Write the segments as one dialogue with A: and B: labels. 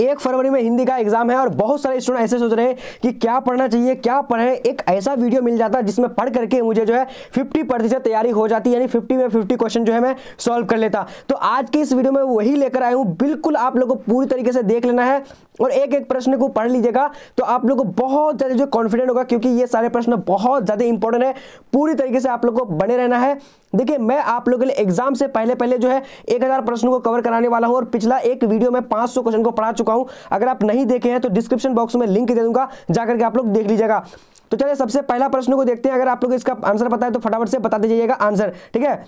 A: एक फरवरी में हिंदी का एग्जाम है और बहुत सारे स्टूडेंट ऐसे सोच रहे हैं कि क्या पढ़ना चाहिए क्या पढ़े एक ऐसा वीडियो मिल जाता है जिसमें पढ़ करके मुझे जो है 50 प्रतिशत तैयारी हो जाती है यानी 50 में 50 क्वेश्चन जो है मैं सॉल्व कर लेता तो आज के इस वीडियो में वही लेकर आया हूँ बिल्कुल आप लोग को पूरी तरीके से देख लेना है और एक एक प्रश्न को पढ़ लीजिएगा तो आप लोग को बहुत ज़्यादा जो कॉन्फिडेंट होगा क्योंकि ये सारे प्रश्न बहुत ज़्यादा इंपॉर्टेंट है पूरी तरीके से आप लोग को बने रहना है देखिए मैं आप लोगों के लिए एग्जाम से पहले पहले जो है एक हज़ार प्रश्नों को कवर कराने वाला हूं और पिछला एक वीडियो में पांच सौ क्वेश्चन को पढ़ा चुका हूं अगर आप नहीं देखे हैं तो डिस्क्रिप्शन बॉक्स में लिंक दे दूंगा जाकर के आप लोग देख लीजिएगा तो चलिए सबसे पहला प्रश्न को देखते हैं अगर आप लोग इसका आंसर पता है तो फटाफट से बता दीजिएगा आंसर ठीक है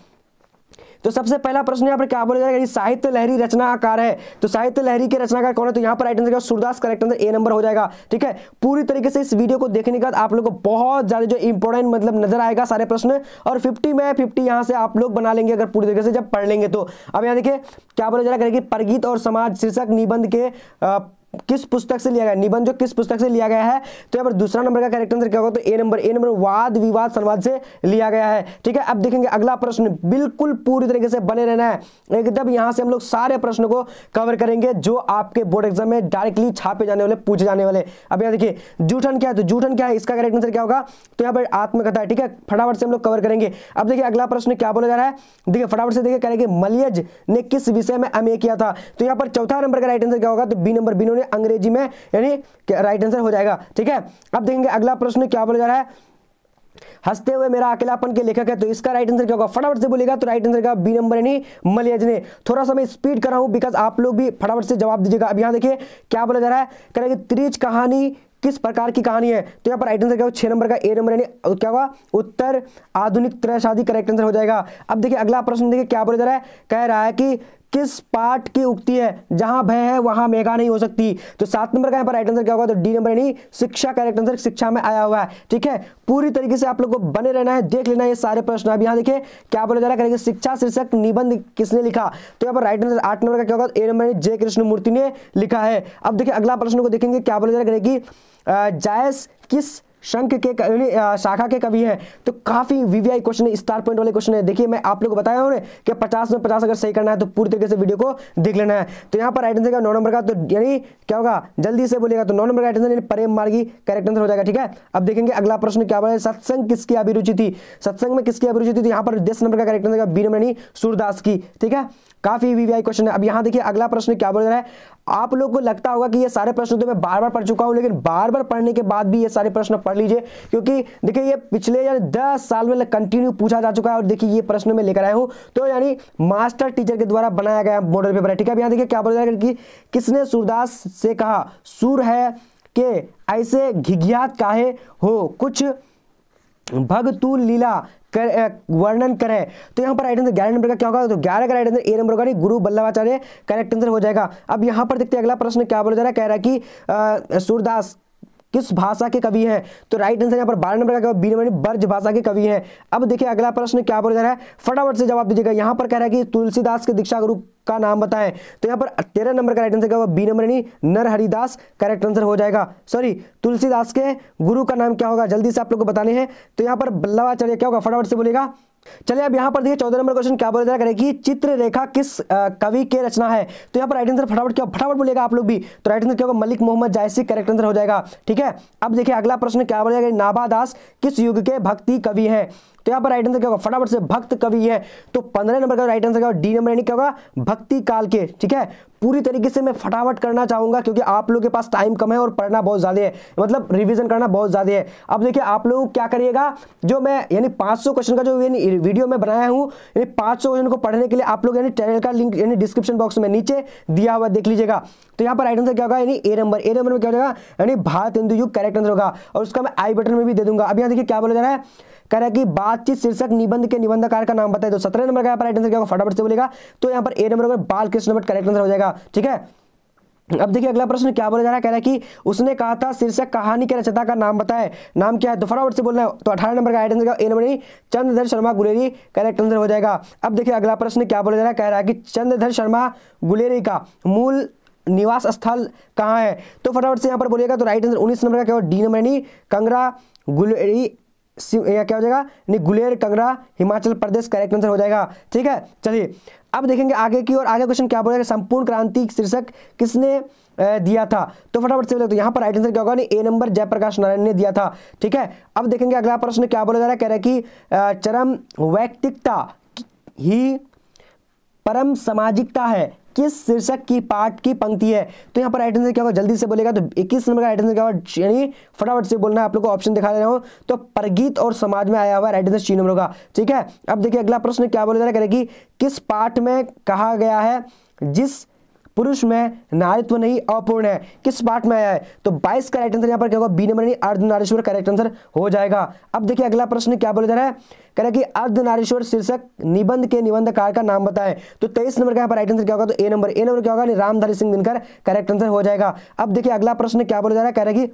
A: तो सबसे पहला प्रश्न यहाँ पर क्या बोला जाएगा साहित्य लहरी रचनाकार है तो साहित्य लहरी के रचनाकार कौन है तो यहाँ पर right answer Surdas correct answer A number हो जाएगा ठीक है पूरी तरीके से इस वीडियो को देखने के बाद आप लोगों को बहुत ज्यादा जो इंपॉर्टेंट मतलब नजर आएगा सारे प्रश्न और फिफ्टी में फिफ्टी यहाँ से आप लोग बना लेंगे अगर पूरी तरीके से जब पढ़ लेंगे तो अब यहाँ देखिए क्या बोला जाएगा कि परगीत और समाज शीर्षक निबंध के किस पुस्तक से लिया गया निबंध जो किस पुस्तक से लिया गया है तो यहाँ पर दूसरा नंबर का करेक्ट आंसर क्या होगा तो ए नंबर ए नंबर वाद विवाद संवाद से लिया गया है ठीक है अब देखेंगे अगला प्रश्न बिल्कुल पूरी तरीके से बने रहना है एकदम यहाँ से हम लोग सारे प्रश्नों को कवर करेंगे जो आपके बोर्ड एग्जाम में डायरेक्टली छापे जाने वाले पूछे जाने वाले अब यहाँ देखिए जूठन क्या है तो जूठन क्या है इसका करेक्ट आंसर क्या होगा तो यहाँ पर आत्मकथा है ठीक है फटाफट से हम लोग कवर करेंगे अब देखिए अगला प्रश्न क्या बोला जा रहा है देखिए फटाफट से देखिए करेंगे मलियज ने किस विषय में एम किया था तो यहाँ पर चौथा नंबर का राइट आंसर क्या होगा तो बी नंबर बी ने अंग्रेजी में यानी राइट आंसर हो जाएगा ठीक है अब देखेंगे अगला प्रश्न क्या बोला जा रहा है हंसते हुए मेरा अकेलापन के लेखक है तो इसका राइट आंसर क्या होगा फटाफट से बोलेगा तो राइट आंसर का बी नंबर यानी मलियज ने थोड़ा सा मैं स्पीड कर रहा हूं बिकॉज आप लोग भी फटाफट से जवाब दीजिएगा अब यहां देखिए क्या बोला जा रहा है करेंगे त्रिज कहानी किस प्रकार की कहानी है तो यहाँ पर राइट आंसर क्या होगा छह नंबर का ए नंबर यानी क्या होगा उत्तर आधुनिक त्रय शादी करेक्ट आंसर हो जाएगा अब देखिए अगला प्रश्न देखिए क्या बोला जा रहा है कह रहा है कि किस पार्ट की उक्ति है जहां भय है वहां मेघा नहीं हो सकती तो सात नंबर का पर राइट आंसर क्या होगा तो डी नंबर यानी शिक्षा का राइट आंसर शिक्षा में आया हुआ है ठीक है पूरी तरीके से आप लोग को बने रहना है देख लेना ये सारे प्रश्न अब यहाँ देखिए क्या बोला जा रहा है शिक्षा शीर्षक निबंध किसने लिखा तो यहाँ पर राइट आंसर आठ नंबर का क्या होगा ए नंबर जय कृष्ण मूर्ति ने लिखा है अब देखिए अगला प्रश्न को देखेंगे क्या बोला जा रहा है जायस किस शंख के शाखा के कवि हैं तो काफ़ी वीवीआई क्वेश्चन स्टार पॉइंट वाले क्वेश्चन है देखिए मैं आप लोग को बताया उन्हें कि पचास में पचास अगर सही करना है तो पूरी तरीके से वीडियो को देख लेना है तो यहाँ पर राइट आंसर का नौ नंबर का तो यानी क्या होगा जल्दी से बोलेगा तो नौ नंबर का राइट आंसर प्रेम मार्गी करेक्ट आंसर हो जाएगा ठीक है अब देखेंगे अगला प्रश्न क्या बोला सत्संग किसकी अभिरुचि थी सत्संग में किसकी अभिरुचि थी यहाँ पर दस नंबर का correct answer B number Surdas की ठीक है काफी वीवीआई क्वेश्चन है अब यहाँ देखिए अगला प्रश्न क्या बोल रहा है आप लोग को लगता होगा कि ये सारे प्रश्न तो मैं बार बार पढ़ चुका हूं लेकिन बार बार पढ़ने के बाद भी ये सारे प्रश्न पढ़ लीजिए क्योंकि देखिए ये पिछले यानी दस साल में कंटिन्यू पूछा जा चुका है और देखिए ये प्रश्न में लेकर आया हूं तो यानी मास्टर टीचर के द्वारा बनाया गया मॉडल पेपर है ठीक है अब यहाँ देखिए क्या बोला जाएगा कि किसने सूरदास से कहा सुर है के ऐसे घिघियात काहे हो कुछ भगतू लीला कर, वर्णन करें तो यहाँ पर राइट आंसर ग्यारह नंबर का क्या होगा तो ग्यारह का राइट आंसर ए नंबर का गुरु बल्लभाचार्य करेक्ट आंसर हो जाएगा अब यहाँ पर देखते हैं अगला प्रश्न क्या बोला जा रहा है कह रहा है कि सूरदास किस भाषा के कवि हैं तो राइट आंसर यहाँ पर बारह नंबर का बी नंबर ब्रज भाषा के कवि हैं अब देखिए अगला प्रश्न क्या बोला जा रहा है फटाफट से जवाब दीजिएगा यहाँ पर कह रहा है कि तुलसीदास के दीक्षा गुरु का नाम बताएं तो यहाँ पर तेरह नंबर का राइट आंसर क्या होगा बी नंबर यानी नर हरिदास करेक्ट आंसर हो जाएगा सॉरी तुलसीदास के गुरु का नाम क्या होगा जल्दी से आप लोग को बताने हैं तो यहाँ पर बल्लवाचार्य क्या होगा फटाफट से बोलेगा चलिए अब यहाँ पर देखिए चौदह नंबर क्वेश्चन क्या बोला जा रहा है कि चित्र रेखा किस कवि के रचना है तो यहाँ पर राइट आंसर फटाफट क्या फटाफट बोलेगा आप लोग भी तो राइट आंसर क्या होगा मलिक मोहम्मद जायसी करेक्ट आंसर हो जाएगा ठीक है अब देखिए अगला प्रश्न क्या बोलेगा नाभा दास किस युग के भक्ति कवि हैं तो यहां पर राइट आंसर क्या होगा फटाफट से भक्त कवि है तो पंद्रह नंबर का राइट आंसर क्या होगा डी नंबर यानी क्या होगा भक्ति काल के ठीक है पूरी तरीके से मैं फटाफट करना चाहूंगा क्योंकि आप लोगों के पास टाइम कम है और पढ़ना बहुत ज़्यादा है मतलब रिवीजन करना बहुत ज़्यादा है अब देखिए आप लोग क्या करिएगा जो मैं यानी 500 क्वेश्चन का जो वीडियो में बनाया हूं यानी 500 क्वेश्चन को पढ़ने के लिए आप लोग यानी चैनल का लिंक यानी डिस्क्रिप्शन बॉक्स में नीचे दिया हुआ देख लीजिएगा तो यहाँ पर राइट आंसर क्या होगा यानी ए नंबर ए नंबर में क्या होगा यानी भारत हिंदू युग करेक्ट आंसर होगा और उसका मैं आई बटन में भी दे दूंगा अब यहाँ देखिए क्या बोला जा रहा है कह रहा है कि बातचीत शीर्षक निबंध के निबंधकार का नाम बताए तो सत्रह नंबर का राइट आंसर क्या होगा फटाफट से बोलेगा तो यहाँ पर ए नंबर का बालकृष्ण नंबर करेक्ट आंसर हो जाएगा ठीक है अब देखिए अगला प्रश्न क्या बोला जा रहा है कह रहा है कि उसने कहा था शीर्षक कहानी के रचता का नाम बताए नाम क्या है दोबारा तो वर्ड से बोलना है तो अठारह नंबर का राइट आंसर ए नंबर नहीं चंद्रधर शर्मा गुलेरी करेक्ट आंसर हो जाएगा अब देखिए अगला प्रश्न क्या बोला जा रहा है कह रहा है कि चंद्रधर शर्मा गुलेरी का मूल निवास स्थल कहाँ है तो फटाफट से यहाँ पर बोलिएगा तो राइट आंसर उन्नीस नंबर का क्या डी नंबर नहीं कंगरा गुलेरी क्या हो जाएगा यानी गुलेर कंगरा हिमाचल प्रदेश करेक्ट आंसर हो जाएगा ठीक है चलिए अब देखेंगे आगे की और आगे क्वेश्चन क्या बोलेगा संपूर्ण क्रांति शीर्षक किसने दिया था तो फटाफट से तो यहाँ पर राइट आंसर क्या होगा ए नंबर जयप्रकाश नारायण ने दिया था ठीक है अब देखेंगे अगला प्रश्न क्या बोला जा रहा है कह रहा है कि चरम वैयक्तिकता ही परम सामाजिकता है किस शीर्षक की पाठ की पंक्ति है तो यहाँ पर राइट आंसर क्या होगा जल्दी से बोलेगा तो इक्कीस नंबर का राइट आंसर क्या होगा यानी फटाफट से बोलना है आप लोग को ऑप्शन दिखा दे रहा हूँ तो परगीत और समाज में आया हुआ राइट आंसर सी नंबर होगा ठीक है अब देखिए अगला प्रश्न क्या बोला जा रहा है कि किस पाठ में कहा गया है जिस पुरुष में नारित्व नहीं अपूर्ण है किस पार्ट में आया है तो 22 करेक्ट आंसर यहां पर क्या होगा बी नंबर यानी अर्धनारीश्वर करेक्ट आंसर हो जाएगा अब देखिए अगला प्रश्न क्या बोला जा रहा है कह रहा है कि अर्धनारीश्वर शीर्षक निबंध के निबंधकार का नाम बताएं तो तेईस नंबर का यहाँ पर राइट आंसर क्या होगा तो ए नंबर ए नंबर क्या होगा रामधारी सिंह दिनकर करेक्ट आंसर हो जाएगा अब देखिए अगला प्रश्न क्या बोला जा रहा है कह रहा है कि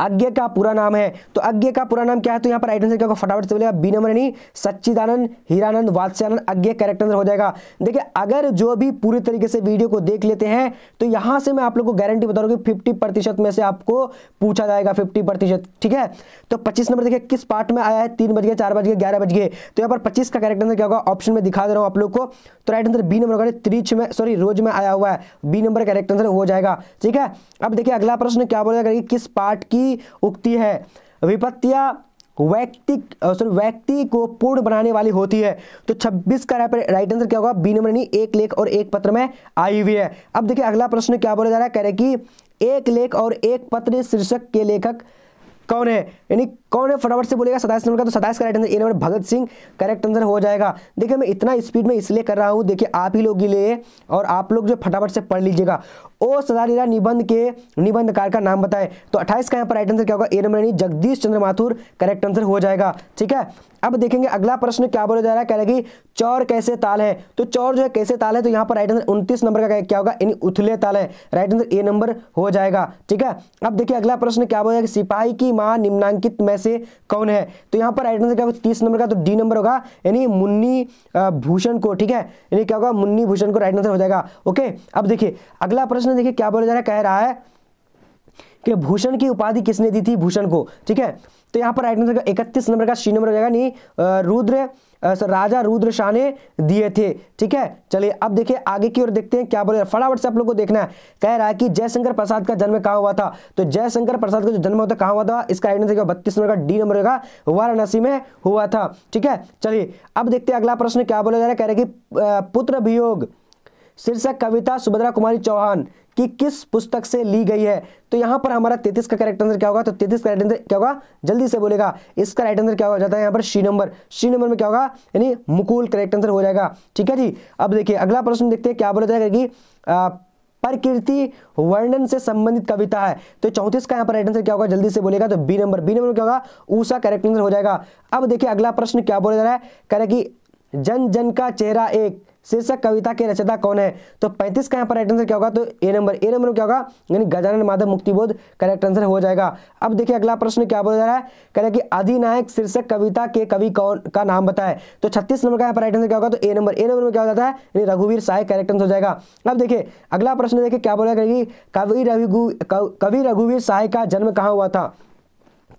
A: अज्ञ का पूरा नाम है तो अज्ञ का पूरा नाम क्या है तो यहाँ पर राइट आंसर क्या होगा फटाफट से बोलेगा बी नंबर यानी सच्चिदानंद हीरानंद वात्स्यानंद अज्ञ करेक्ट आंसर हो जाएगा देखिए अगर जो भी पूरी तरीके से वीडियो को देख लेते हैं तो यहाँ से मैं आप लोग को गारंटी बता रहा हूँ कि फिफ्टी प्रतिशत में से आपको पूछा जाएगा फिफ्टी प्रतिशत ठीक है तो पच्चीस नंबर देखिए किस पार्ट में आया है तीन बज गए चार बज गए ग्यारह बज गए तो यहाँ पर पच्चीस का करेक्ट आंसर क्या होगा ऑप्शन में दिखा दे रहा हूँ आप लोग को तो राइट आंसर बी नंबर होगा त्रिच में सॉरी रोज में आया हुआ है बी नंबर करेक्ट आंसर हो जाएगा ठीक है अब देखिए अगला प्रश्न क्या बोलेगा कि किस पार्ट की की उक्ति है विपत्तियां व्यक्ति सॉरी व्यक्ति को पूर्ण बनाने वाली होती है तो 26 का राइट आंसर क्या होगा बी नंबर यानी एक लेख और एक पत्र में आई हुई है अब देखिए अगला प्रश्न क्या बोला जा रहा है कह रहे कि एक लेख और एक पत्र शीर्षक के लेखक कौन है यानी कौन है फटाफट से बोलेगा सताइस नंबर का तो सताइस का right answer A number Bhagat Singh correct answer हो जाएगा देखिए मैं इतना स्पीड में इसलिए कर रहा हूँ देखिए आप ही लोग के लिए और आप लोग जो फटाफट से पढ़ लीजिएगा ओ सदारीरा निबंध के निबंधकार का नाम बताएं तो 28 का यहाँ पर राइट आंसर क्या होगा ए नंबर यानी जगदीश चंद्र माथुर करेक्ट आंसर हो जाएगा ठीक है अब देखेंगे अगला प्रश्न क्या बोला जा रहा है कह रहा है कि चौर कैसे ताल है तो चौर जो है कैसे ताल है तो यहाँ पर राइट आंसर उनतीस नंबर का क्या होगा यानी उथले ताल है राइट आंसर ए नंबर हो जाएगा ठीक है अब देखिए अगला प्रश्न क्या बोला जाएगा सिपाही की माँ निम्नांकित में से कौन है तो यहाँ पर राइट आंसर क्या होगा तीस नंबर का तो डी नंबर होगा यानी मुन्नी भूषण को ठीक है यानी क्या होगा मुन्नी भूषण को राइट आंसर हो जाएगा ओके अब देखिए अगला प्रश्न प्रश्न देखिए क्या बोला जा रहा है कह रहा है कि भूषण की उपाधि किसने दी थी भूषण को ठीक है तो यहां पर राइट आंसर इकतीस नंबर का सी नंबर हो जाएगा नहीं रुद्र राजा रुद्र शाह ने दिए थे ठीक है चलिए अब देखिए आगे की ओर देखते हैं क्या बोले फटाफट से आप लोग को देखना है कह रहा है कि जयशंकर प्रसाद का जन्म कहाँ हुआ था तो जयशंकर प्रसाद का जो जन्म होता कहाँ हुआ था इसका राइट आंसर बत्तीस नंबर का डी नंबर होगा वाराणसी में हुआ था ठीक है चलिए अब देखते हैं अगला प्रश्न क्या बोला जा रहा है कह रहे कि पुत्र वियोग शीर्षक कविता सुभद्रा कुमारी चौहान कि किस पुस्तक से ली गई है तो यहां पर हमारा तेतीस का करेक्ट आंसर क्या होगा तो तैतीस का राइट आंसर क्या होगा जल्दी से बोलेगा इसका राइट आंसर क्या हो जाता है यहां पर शी नंबर शी नंबर में क्या होगा यानी मुकुल करेक्ट आंसर हो जाएगा ठीक है जी अब देखिए अगला प्रश्न देखते हैं क्या बोला जाएगा कि आ, प्रकृति वर्णन से संबंधित कविता है तो चौंतीस का यहाँ पर राइट आंसर क्या होगा जल्दी से बोलेगा तो बी नंबर बी नंबर क्या होगा ऊषा करेक्ट आंसर हो जाएगा अब देखिए अगला प्रश्न क्या बोला जा रहा है कह रहे कि जन जन का चेहरा एक शीर्षक कविता के रचयिता कौन है तो पैंतीस का यहाँ पर राइट आंसर क्या होगा तो ए नंबर ए नंबर में क्या होगा यानी गजानन माधव मुक्तिबोध करेक्ट आंसर हो जाएगा अब देखिए अगला प्रश्न क्या बोला जा रहा है कह रहा है कि अधिनायक शीर्षक कविता के कवि कौन का नाम बताए तो छत्तीस नंबर का यहाँ पर राइट आंसर क्या होगा तो ए नंबर ए नंबर में क्या हो जाता है यानी रघुवीर साय करेक्ट आंसर हो जाएगा अब देखिए अगला प्रश्न देखिए क्या बोला कवि रघु कवि रघुवीर साय का जन्म कहाँ हुआ था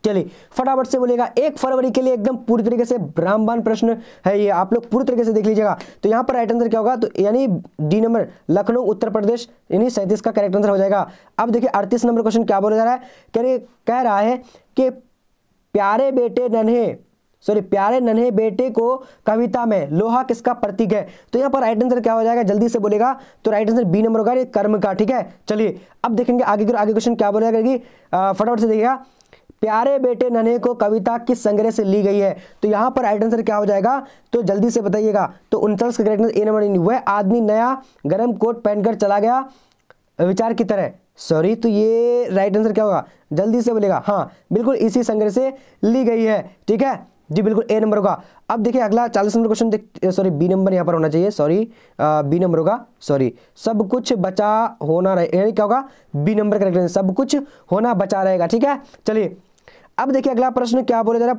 A: चलिए फटाफट से बोलेगा एक फरवरी के लिए एकदम पूरी तरीके से ब्राह्मण प्रश्न है ये आप लोग पूरी तरीके से देख लीजिएगा तो यहाँ पर राइट आंसर क्या होगा तो यानी डी नंबर लखनऊ उत्तर प्रदेश यानी सैंतीस का करेक्ट आंसर हो जाएगा अब देखिए अड़तीस नंबर क्वेश्चन क्या बोला जा रहा है कह रहा है कि प्यारे बेटे नन्हे सॉरी प्यारे नन्हे बेटे को कविता में लोहा किसका प्रतीक है तो यहाँ पर राइट आंसर क्या हो जाएगा जल्दी से बोलेगा तो राइट आंसर बी नंबर होगा ये कर्म का ठीक है चलिए अब देखेंगे आगे आगे क्वेश्चन क्या बोला जाएगा फटाफट से देखिएगा प्यारे बेटे नन्हे को कविता किस संग्रह से ली गई है तो यहाँ पर राइट आंसर क्या हो जाएगा तो जल्दी से बताइएगा तो उनचास का ए नंबर हुआ है आदमी नया गर्म कोट पहनकर चला गया विचार की तरह सॉरी तो ये राइट आंसर क्या होगा जल्दी से बोलेगा हाँ बिल्कुल इसी संग्रह से ली गई है ठीक है जी बिल्कुल ए नंबर होगा अब देखिए अगला चालीस number question sorry B number यहाँ पर होना चाहिए सॉरी बी नंबर होगा सॉरी सब कुछ बचा होना रहे यानी क्या होगा बी नंबर करेक्ट सब कुछ होना बचा रहेगा ठीक है चलिए अब देखिए अगला प्रश्न क्या बोले जरा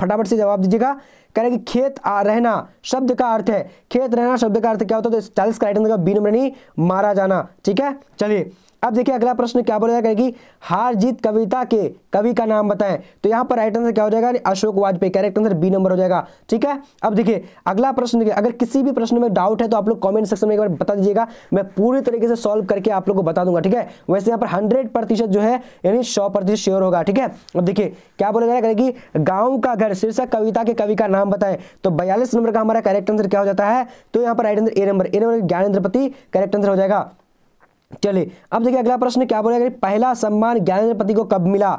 A: फटाफट से जवाब दीजिएगा कह रहे कि खेत आ रहना शब्द का अर्थ है खेत रहना शब्द का अर्थ क्या होता है तो चालीस का आइटम आंसर बी मारा जाना ठीक है चलिए अब देखिए अगला प्रश्न क्या बोला जाएगा कि हार जीत कविता के कवि का नाम बताएं तो यहाँ पर राइट आंसर क्या हो जाएगा Ashok Vajpayee correct answer B number हो जाएगा ठीक है अब देखिए अगला प्रश्न देखिए अगर किसी भी प्रश्न में डाउट है तो आप लोग कॉमेंट सेक्शन में एक बार बता दीजिएगा मैं पूरी तरीके से सॉल्व करके आप लोग को बता दूंगा ठीक है वैसे यहाँ पर हंड्रेड प्रतिशत जो है यानी सौ प्रतिशत श्योर होगा ठीक है अब देखिए क्या बोला जाएगा कि गाँव का घर शीर्षक कविता के कवि का नाम बताएं तो बयालीस नंबर का हमारा करेक्ट आंसर क्या हो जाता है तो यहाँ पर right answer A number A number Gyanendrapati correct answer हो जाएगा चलिए अब देखिए अगला प्रश्न क्या बोलेगा पहला सम्मान ज्ञानेंद्र पति को कब मिला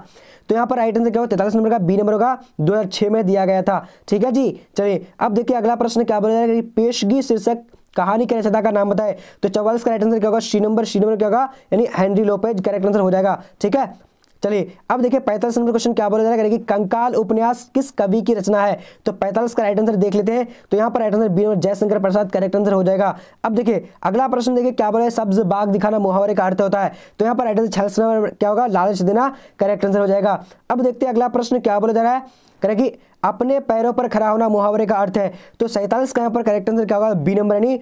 A: तो यहाँ पर राइट आंसर क्या होगा तैतालीस नंबर का बी नंबर होगा 2006 में दिया गया था ठीक है जी चलिए अब देखिए अगला प्रश्न क्या बोला जाएगा पेशगी शीर्षक कहानी के रचयिता का नाम बताए तो चौवालीस का राइट आंसर क्या होगा सी नंबर सी नंबर क्या होगा यानी हेनरी लोपेज करेक्ट आंसर हो जाएगा ठीक है चलिए अब देखिए पैंतालीस नंबर क्वेश्चन क्या बोला जा रहा है कि कंकाल उपन्यास किस कवि की रचना है तो पैंतालीस का राइट आंसर देख लेते हैं तो यहाँ पर राइट आंसर बी और जयशंकर प्रसाद करेक्ट आंसर हो जाएगा अब देखिए अगला प्रश्न देखिए क्या बोला है सब्ज बाग दिखाना मुहावरे का अर्थ होता है तो यहाँ पर राइट आंसर छियालीस क्या होगा लालच देना करेक्ट आंसर हो जाएगा अब देखते हैं अगला प्रश्न क्या बोला जा रहा है करें कि अपने पैरों पर खड़ा होना मुहावरे का अर्थ है तो सैंतालीस का यहाँ पर करेक्ट आंसर क्या होगा बी नंबर यानी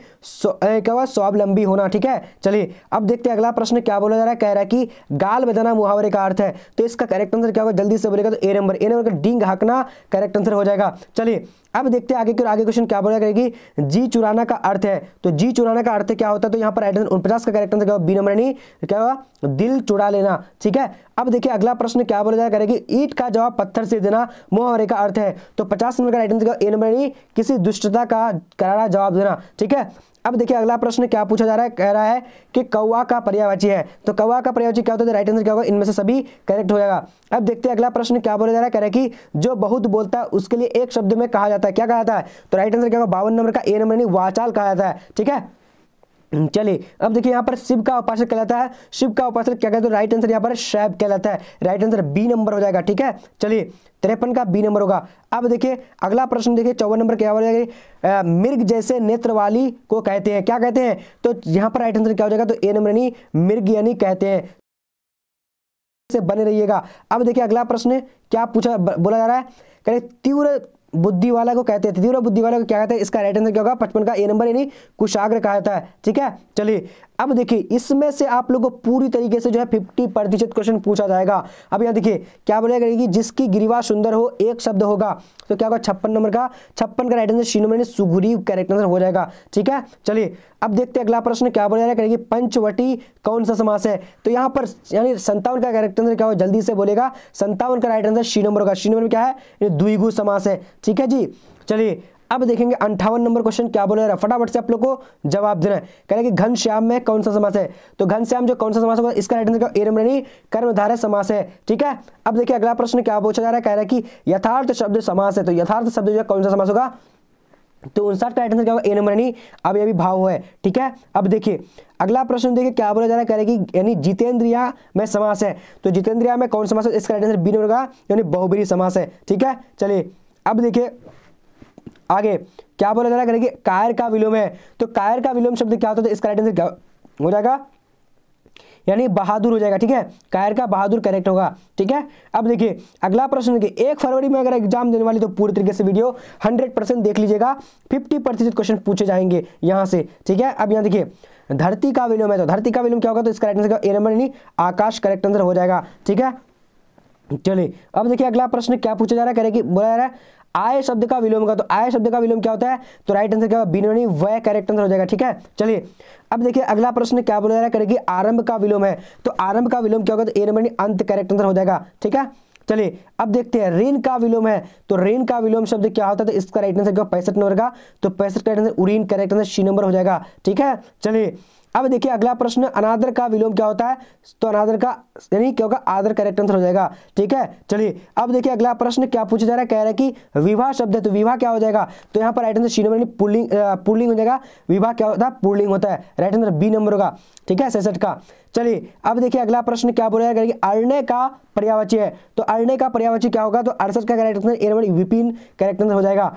A: क्या होगा स्वावलंबी होना ठीक है चलिए अब देखते हैं अगला प्रश्न क्या बोला जा रहा है कह रहा है कि गाल बजाना मुहावरे का अर्थ है तो इसका करेक्ट आंसर क्या होगा जल्दी से बोलेगा तो ए नंबर ए नंबर का डिंग हकना करेक्ट आंसर हो जाएगा चलिए अब देखते हैं आगे के आगे क्वेश्चन क्या बोला करेगी जी चुराना का अर्थ है तो जी चुराना का अर्थ क्या होता है तो यहाँ पर आइटन उनपचास का करेक्ट आंसर क्या बी नंबर नहीं क्या हुआ दिल चुरा लेना ठीक है अब देखिए अगला प्रश्न क्या बोला जाएगा करेगी ईट का जवाब पत्थर से देना मोहरे का अर्थ है तो पचास नंबर का राइट आंसर ए नंबर नहीं किसी दुष्टता का करारा जवाब देना ठीक है अब देखिए अगला प्रश्न क्या पूछा जा रहा है कह रहा है कि कौवा का पर्यावाची है तो कौवा का पर्यावाची क्या होता है राइट तो आंसर क्या होगा इनमें से सभी करेक्ट हो जाएगा अब देखते हैं अगला प्रश्न क्या बोला जा रहा है कह रहा है कि जो बहुत बोलता है उसके लिए एक शब्द में कहा जाता है क्या कहा जाता है तो राइट आंसर क्या होगा बावन नंबर का ए नंबर यानी वाचाल कहा जाता है ठीक है हम्म, चलिए अब देखिए यहाँ पर शिव का उपासक कहलाता है शिव का उपासक क्या कहते हैं राइट आंसर यहाँ पर शैब कहलाता है राइट आंसर बी नंबर हो जाएगा ठीक है चलिए तिरपन का बी नंबर होगा अब देखिए अगला प्रश्न देखिए चौवन नंबर क्या हो जाएगा मिर्ग जैसे नेत्र वाली को कहते हैं क्या कहते हैं तो यहाँ पर राइट आंसर क्या हो जाएगा तो ए नंबर यानी मिर्ग यानी कहते हैं से बने रहिएगा अब देखिए अगला प्रश्न क्या पूछा बोला जा रहा है कह तीव्र बुद्धि वाला को कहते हैं तीव्र बुद्धि वाला को क्या कहते हैं इसका राइट आंसर क्या होगा पचपन का ए नंबर यानी कुशाग्र कहा जाता है ठीक है चलिए अब देखिए इसमें से आप लोगों को पूरी तरीके से जो है फिफ्टी प्रतिशत क्वेश्चन पूछा जाएगा अब यहाँ देखिए क्या बोलेगा कि जिसकी गिरिवा सुंदर हो एक शब्द होगा तो क्या होगा छप्पन नंबर का छप्पन का right answer C number Sugriva correct answer हो जाएगा ठीक है चलिए अब देखते हैं अगला प्रश्न क्या बोला जाएगा रहा पंचवटी कौन सा समास है तो यहाँ पर यानी संतावन का करेक्ट आंसर क्या होगा जल्दी से बोलेगा संतावन का राइट आंसर शी नंबर होगा शी नंबर क्या है द्विगु समास है ठीक है जी चलिए अब देखेंगे अंठावन नंबर क्वेश्चन क्या बोले रहा फटाफट से आप लोग को जवाब देना है कह रहे कि घनश्याम में कौन सा समास है तो घनश्याम जो कौन सा समास होगा इसका राइट आंसर ए नंबर कर्मधारय समास है ठीक है अब देखिए अगला प्रश्न क्या पूछा जा रहा है कह रहा है कि यथार्थ शब्द समास है तो यथार्थ शब्द जो कौन सा समास होगा तो उनसठ का आंसर क्या होगा ए नंबर यानी अब ये भी भाव है ठीक है अब देखिए अगला प्रश्न देखिए क्या बोला जा रहा है करेगी यानी जितेंद्रिया में समास है तो जितेंद्रिया में कौन समास है इसका आंसर बी नंबर का यानी बहुबरी समास है ठीक है चलिए अब देखिए आगे क्या बोला जा रहा है कायर का विलोम है तो कायर का विलोम शब्द क्या होता है तो इसका राइट आंसर हो जाएगा यानी बहादुर हो जाएगा ठीक है कायर का बहादुर करेक्ट होगा ठीक है अब देखिए अगला प्रश्न देखिए एक फरवरी में अगर एग्जाम देने वाली तो पूरी तरीके से वीडियो 100 परसेंट देख लीजिएगा 50 प्रतिशत क्वेश्चन पूछे जाएंगे यहां से ठीक है अब यहां देखिए धरती का विलोम है तो धरती का विलोम क्या होगा तो इसका राइट आंसर ए नंबर यानी आकाश करेक्ट आंसर हो जाएगा ठीक है चलिए अब देखिए अगला प्रश्न क्या पूछा जा रहा है करेगी बोला जा रहा है आय शब्द का विलोम का तो आय शब्द का विलोम क्या होता है तो राइट आंसर क्या होगा बिन वह करेक्ट आंसर हो जाएगा ठीक है चलिए अब देखिए अगला प्रश्न क्या बोला जा रहा है करेगी आरंभ का विलोम है तो आरंभ का विलोम क्या होगा तो ए नंबर अंत करेक्ट आंसर हो जाएगा ठीक है चलिए अब देखते हैं रेन का विलोम है तो रेन का विलोम शब्द क्या होता है तो इसका राइट आंसर क्या पैंसठ नंबर का तो पैंसठ का आंसर उरीन करेक्ट आंसर सी नंबर हो जाएगा ठीक है चलिए अब देखिए अगला प्रश्न अनादर का विलोम क्या होता है तो अनादर का यानी क्या होगा आदर करेक्ट आंसर हो जाएगा ठीक है चलिए अब देखिए अगला प्रश्न क्या पूछा जा रहा है कह रहा है कि विवाह शब्द है तो विवाह क्या हो जाएगा तो यहाँ पर राइट आंसर सी नंबर पुलिंग पुलिंग हो जाएगा विवाह क्या होता है पुलिंग होता है राइट आंसर बी नंबर होगा ठीक है सैसठ का चलिए अब देखिए अगला प्रश्न क्या बोला है अर्णय का पर्यावाची है तो अर्णय का पर्यावाची क्या होगा तो अड़सठ का करेक्ट आंसर ए नंबर विपिन करेक्ट आंसर हो जाएगा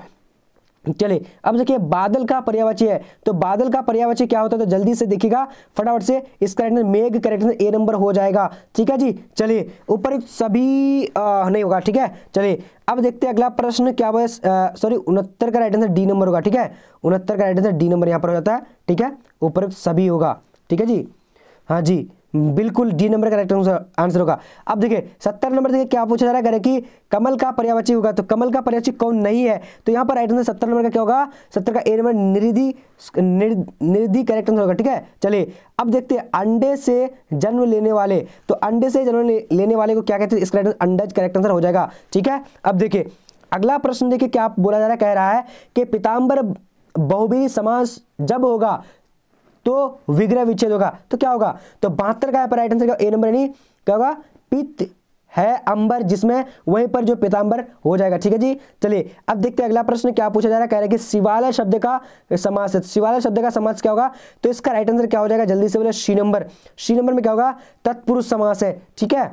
A: चले अब देखिए बादल का पर्यावाची है तो बादल का पर्यावाची क्या होता है तो जल्दी से देखिएगा फटाफट से इसका आंसर मेघ करेक्ट ए नंबर हो जाएगा ठीक है जी चलिए ऊपर सभी आ, नहीं होगा ठीक है चलिए अब देखते हैं अगला प्रश्न क्या हुआ सॉरी उनहत्तर का राइट आंसर डी नंबर होगा ठीक है उनहत्तर का राइट आंसर डी नंबर यहाँ पर हो जाता है ठीक है ऊपर सभी होगा ठीक है जी हाँ जी बिल्कुल डी नंबर का राइट आंसर होगा अब देखिए सत्तर नंबर देखिए क्या पूछा जा रहा है कि कमल का पर्यावाची होगा तो कमल का पर्यावाची कौन नहीं है तो यहाँ पर राइट आंसर सत्तर नंबर का क्या होगा सत्तर का ए नंबर निरिधि निरिधि करेक्ट आंसर होगा ठीक है चलिए अब देखते हैं अंडे से जन्म लेने वाले तो अंडे से जन्म लेने वाले को क्या कहते हैं इसका राइट अंडज करेक्ट आंसर हो जाएगा ठीक है अब देखिए अगला प्रश्न देखिए क्या बोला जा रहा है कह रहा है कि पिताम्बर बहुबी समास जब होगा तो विग्रह विच्छेद होगा तो क्या होगा तो बहत्तर का पर राइट आंसर ए नंबर यानी क्या होगा पित है अंबर जिसमें वहीं पर जो पिताम्बर हो जाएगा ठीक है जी चलिए अब देखते हैं अगला प्रश्न क्या पूछा जा रहा है कह रहे कि शिवालय शब्द का समास शिवालय शब्द का समास क्या होगा तो इसका राइट आंसर क्या हो जाएगा जल्दी से बोले श्री नंबर श्री नंबर में क्या होगा तत्पुरुष समास है ठीक है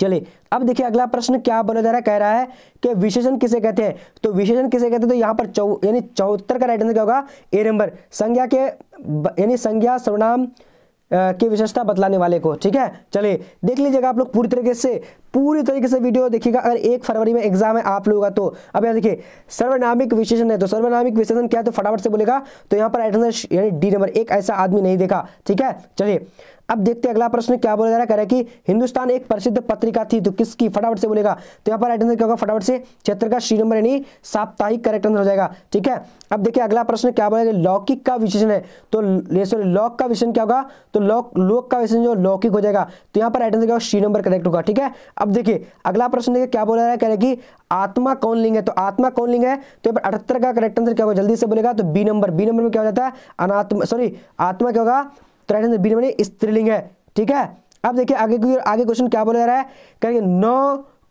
A: चलिए अब देखिए अगला प्रश्न क्या बोला जा रहा है कह रहा है कि विशेषण किसे कहते हैं तो विशेषण किसे कहते हैं तो यहाँ पर चौ यानी चौहत्तर का राइट आंसर क्या होगा ए नंबर संज्ञा के यानी संज्ञा सर्वनाम की विशेषता बतलाने वाले को ठीक है चलिए देख लीजिएगा आप लोग पूरी तरीके से पूरी तरीके से वीडियो देखिएगा अगर एक फरवरी में एग्जाम है आप लोगों का तो अब यहाँ देखिए सर्वनामिक विशेषण है तो सर्वनामिक विशेषण क्या है तो फटाफट से बोलेगा तो यहाँ पर राइट आंसर यानी डी नंबर एक ऐसा आदमी नहीं देखा ठीक है चलिए अब देखते हैं अगला प्रश्न क्या बोला जा रहा है कह रहा है कि हिंदुस्तान एक प्रसिद्ध पत्रिका थी तो किसकी फटाफट से बोलेगा तो यहाँ पर राइट आंसर क्या होगा फटाफट से क्षेत्र का श्री नंबर यानी साप्ताहिक करेक्ट आंसर हो जाएगा ठीक है अब देखिए अगला प्रश्न क्या बोलेगा लौकिक का विशेषण है तो सॉरी लौक का विशेषण क्या होगा तो लौक लोक का विशेषण जो लौकिक हो जाएगा तो यहाँ पर राइट आंसर क्या होगा श्री नंबर करेक्ट होगा ठीक है अब देखिए अगला प्रश्न देखिए क्या बोला जा रहा है कह रहे कि आत्मा कौन लिंग है तो आत्मा कौन लिंग है तो यहाँ पर अठहत्तर का करेक्ट आंसर क्या होगा जल्दी से बोलेगा तो बी नंबर बी नंबर में क्या हो जाता है अनात्मा सॉरी आत्मा क्या होगा तो राइट आंसर बी नंबर स्त्रीलिंग है ठीक है अब देखिए आगे की आगे क्वेश्चन क्या बोला जा रहा है कहेंगे नौ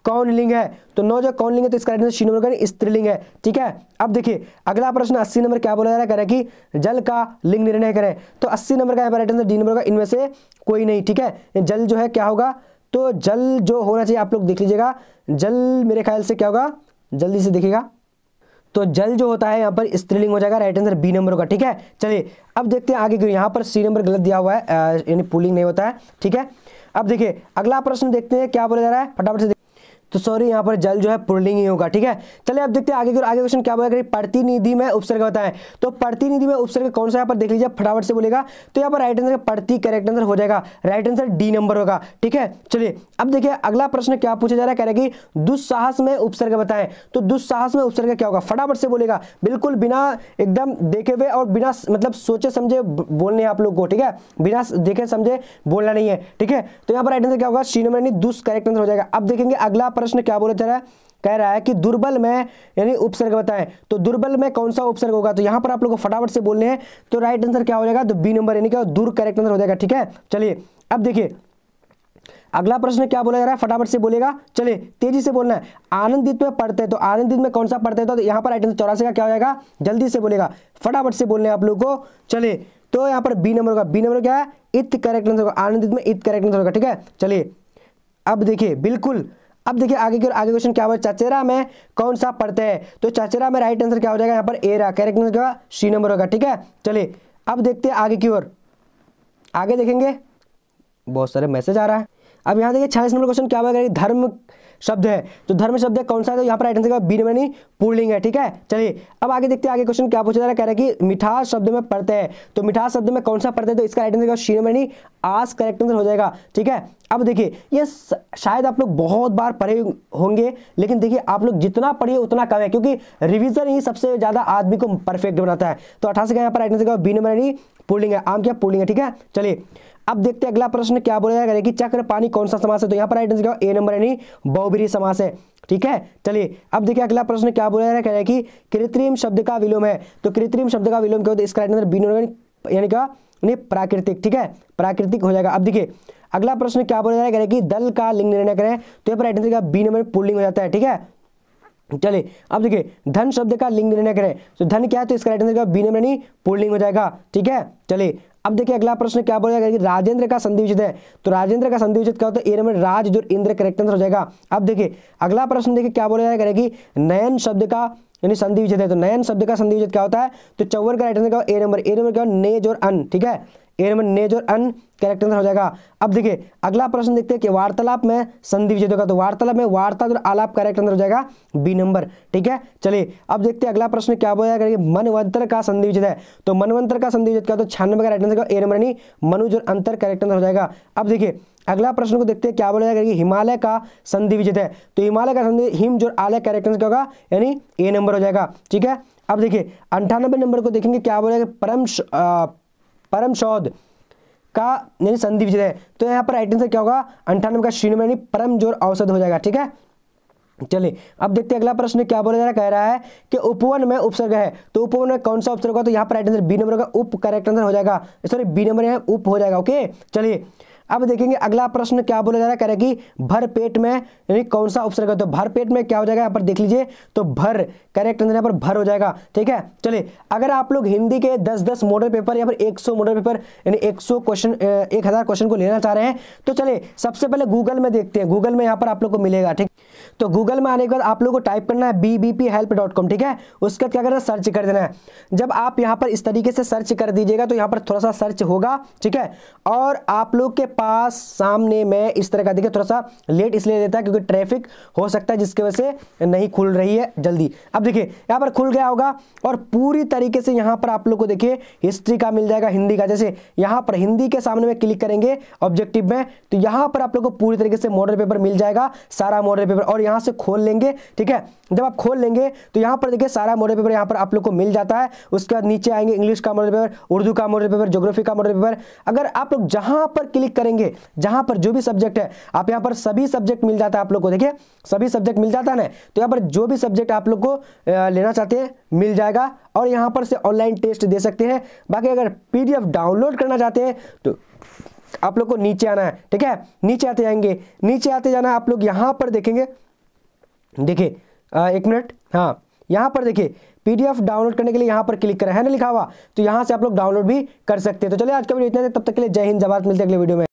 A: कौन लिंग है तो नौ जो कौन लिंग है तो इसका राइट आंसर नंबर का स्त्रीलिंग है ठीक है अब देखिए अगला प्रश्न अस्सी नंबर क्या बोला जा रहा है करें कि जल का लिंग निर्णय करें तो अस्सी नंबर का राइट आंसर डी नंबर का इनमें से कोई नहीं ठीक है जल जो है क्या होगा तो जल जो होना चाहिए आप लोग देख लीजिएगा जल मेरे ख्याल से क्या होगा जल्दी से देखिएगा तो जल जो होता है यहाँ पर स्त्रीलिंग हो जाएगा राइट आंसर बी नंबर का ठीक है चलिए अब देखते हैं आगे क्यों यहाँ पर सी नंबर गलत दिया हुआ है यानी पुलिंग नहीं होता है ठीक है अब देखिए अगला प्रश्न देखते हैं क्या बोला जा रहा है फटाफट से तो सॉरी यहाँ पर जल जो है पुल्लिंग ही होगा ठीक है चले अब देखते हैं आगे आगे क्वेश्चन क्या बोला प्रतिनिधि में उपसर्ग बताएं तो प्रतिनिधि में उपसर्ग कौन सा यहाँ पर देख लीजिए फटाफट से बोलेगा तो यहाँ पर राइट आंसर प्रति करेक्ट आंसर हो जाएगा राइट आंसर डी नंबर होगा ठीक है चलिए अब देखिए अगला प्रश्न क्या पूछा जा रहा है कह रहे कि दुस्साहस में उपसर्ग बताएं तो दुस्साहस में उपसर्ग क्या होगा फटाफट से बोलेगा बिल्कुल बिना एकदम देखे हुए और बिना मतलब सोचे समझे बोलने आप लोग को ठीक है बिना देखे समझे बोलना नहीं है ठीक है तो यहाँ पर राइट आंसर क्या होगा सी नंबर दुस करेक्ट आंसर हो जाएगा अब देखेंगे अगला प्रश्न क्या बोला जा रहा है कह रहा है कि दुर्बल में यानी उपसर्ग बताएं तो दुर्बल में कौन सा उपसर्ग होगा तो यहां पर आप लोगों को फटाफट से बोलने हैं तो राइट आंसर क्या हो जाएगा तो बी नंबर यानी क्या दूर करेक्ट आंसर हो जाएगा ठीक है चलिए अब देखिए अगला प्रश्न क्या बोला जा रहा है फटाफट से बोलेगा चलिए तेजी से बोलना है आनंदित में पढ़ते तो आनंदित में कौन सा पढ़ते तो यहां पर राइट आंसर चौरासी का क्या हो जाएगा जल्दी से बोलेगा फटाफट से बोलने आप लोग को चले तो यहां पर बी नंबर होगा बी नंबर क्या है इत करेक्ट आंसर होगा आनंदित में इत करेक्ट आंसर होगा ठीक है चलिए अब देखिए बिल्कुल अब देखिए आगे की आगे क्वेश्चन क्या हुआ चचेरा में कौन सा पढ़ते हैं तो चचेरा में राइट आंसर क्या हो जाएगा यहाँ पर ए रहा करेक्ट आंसर होगा सी नंबर होगा ठीक है चलिए अब देखते हैं आगे की ओर आगे देखेंगे बहुत सारे मैसेज आ रहा है अब यहाँ देखिए छियालीस नंबर क्वेश्चन क्या हुआ धर्म शब्द है तो धर्म शब्द है कौन सा है तो यहाँ पर राइट आंसर बी नंबर पुर्लिंग है ठीक है चलिए अब आगे देखते हैं आगे क्वेश्चन क्या पूछा जा रहा है कह रहा है कि मिठास शब्द में पढ़ते हैं तो मिठास शब्द में कौन सा पढ़ते हैं तो इसका राइट आंसर सी नंबर आस करेक्ट आंसर हो जाएगा ठीक है अब देखिए ये शायद आप लोग बहुत बार पढ़े होंगे लेकिन देखिए आप लोग जितना पढ़िए उतना कम है क्योंकि रिविजन ही सबसे ज्यादा आदमी को परफेक्ट बनाता है तो अठासी का यहाँ पर राइट आंसर बी नंबर पुर्लिंग है आम क्या पुर्लिंग है ठीक है चलिए अब देखते हैं अगला प्रश्न क्या बोला जाएगा कि चक्र पानी कौन सा समास है तो यहाँ पर आइडेंस क्या ए नंबर यानी बहुबरी समास है ठीक है चलिए अब देखिए अगला प्रश्न क्या बोला जा रहा है कि कृत्रिम शब्द का विलोम है तो कृत्रिम शब्द का विलोम क्या होता है इसका आइडेंस बी नंबर यानी क्या नहीं प्राकृतिक ठीक है प्राकृतिक हो जाएगा अब देखिए अगला प्रश्न क्या बोला जा रहा है कि दल का लिंग निर्णय करें तो यहाँ पर आइडेंस बी नंबर पुल्लिंग हो जाता है ठीक है चले अब देखिए धन शब्द का लिंग निर्णय करें तो धन क्या है तो इसका राइट आंसर बी नंबर यानी पुल्लिंग हो जाएगा ठीक है चले अब देखिए अगला प्रश्न क्या बोला जाएगा राजेंद्र का संधि संधिविचित है तो राजेंद्र का संधि संधिविचित क्या होता है ए नंबर राज जो इंद्र करेक्ट आंसर हो जाएगा अब देखिए अगला प्रश्न देखिए क्या बोला जाएगा कि नयन शब्द का यानी संधि विचित है तो नयन शब्द का संधि विचित क्या होता है तो चौवन का राइट आंसर क्या ए नंबर ए नंबर क्या नेज और अन ठीक है ए नंबर नेज और अन करेक्ट आंसर हो जाएगा अब देखिए अगला प्रश्न देखते हैं कि वार्तालाप में संधि विच्छेद होगा तो वार्तालाप में वार्ता और आलाप करेक्ट आंसर हो जाएगा बी नंबर ठीक है चलिए अब देखते हैं अगला प्रश्न क्या बोला करेंगे मनवंतर का संधि विच्छेद है तो मनवंतर का संधि विच्छेद क्या तो 96 का राइट आंसर का ए नंबर यानी मनुज और अंतर करेक्ट आंसर हो जाएगा अब देखिए अगला प्रश्न को देखते हैं क्या बोला जाएगा कि हिमालय का संधि विजित है तो हिमालय का संधि हिम जो आलय कैरेक्टर क्या होगा यानी ए नंबर हो जाएगा ठीक है अब देखिए अंठानबे नंबर को देखेंगे क्या बोलेगा परम परम शोध का यानी संधि विच्छेद है तो यहाँ पर राइट आंसर क्या होगा अंठानवे का श्रीनम यानी परम जोर औसत हो जाएगा ठीक है चलिए अब देखते हैं अगला प्रश्न क्या बोला जा रहा है कह रहा है कि उपवन में उपसर्ग है तो उपवन में कौन सा उपसर्ग होगा तो यहाँ पर राइट आंसर बी नंबर का उप करेक्ट आंसर हो जाएगा सॉरी बी नंबर यहाँ उप हो जाएगा ओके चलिए अब देखेंगे अगला प्रश्न क्या बोला जा रहा है कह रहे कि भर पेट में यानी कौन सा ऑप्शन तो भर पेट में क्या हो जाएगा यहाँ पर देख लीजिए तो भर करेक्ट आंसर यहाँ पर भर हो जाएगा ठीक है चलिए अगर आप लोग हिंदी के दस दस मॉडल पेपर या फिर एक सौ मॉडल पेपर यानी एक सौ क्वेश्चन एक हज़ार क्वेश्चन को लेना चाह रहे हैं तो चले सबसे पहले गूगल में देखते हैं गूगल में यहाँ पर आप लोग को मिलेगा ठीक है तो गूगल में आने के बाद आप लोग को टाइप करना है बीबीपी हेल्प डॉट कॉम ठीक है उसके बाद क्या करना है सर्च कर देना है जब आप यहाँ पर इस तरीके से सर्च कर दीजिएगा तो यहाँ पर थोड़ा सा सर्च होगा ठीक है और आप लोग के पास सामने में इस तरह का देखिए थोड़ा सा लेट इसलिए देता है क्योंकि ट्रैफिक हो सकता है जिसकी वजह से नहीं खुल रही है जल्दी अब देखिए यहाँ पर खुल गया होगा और पूरी तरीके से यहाँ पर आप लोग को देखिए हिस्ट्री का मिल जाएगा हिंदी का जैसे यहाँ पर हिंदी के सामने में क्लिक करेंगे ऑब्जेक्टिव में तो यहाँ पर आप लोग को पूरी तरीके से मॉडल पेपर मिल जाएगा सारा मॉडल पेपर और यहाँ से खोल लेंगे ठीक है जब आप खोल लेंगे तो यहाँ पर देखिए सारा मॉडल पेपर यहाँ पर आप लोग को मिल जाता है उसके बाद नीचे आएंगे इंग्लिश का मॉडल पेपर उर्दू का मॉडल पेपर जोग्राफी का मॉडल पेपर अगर आप लोग जहाँ पर क्लिक करेंगे जहाँ पर जो भी सब्जेक्ट है आप यहाँ पर सभी सब्जेक्ट मिल जाता है आप लोग को देखिए सभी सब्जेक्ट मिल जाता है ना तो यहाँ पर जो भी सब्जेक्ट आप लोग को लेना चाहते हैं मिल जाएगा और यहाँ पर से ऑनलाइन टेस्ट दे सकते हैं बाकी अगर पीडीएफ डाउनलोड करना चाहते हैं तो आप लोग को नीचे आना है ठीक है नीचे आते जाएंगे नीचे आते जाना आप लोग यहां पर देखेंगे देखिए एक मिनट हाँ यहाँ पर देखिए पीडीएफ डाउनलोड करने के लिए यहाँ पर क्लिक करें है ना लिखा हुआ तो यहाँ से आप लोग डाउनलोड भी कर सकते हैं तो चलिए आज का वीडियो इतना तब तक के लिए जय हिंद जवाब मिलते अगले वीडियो में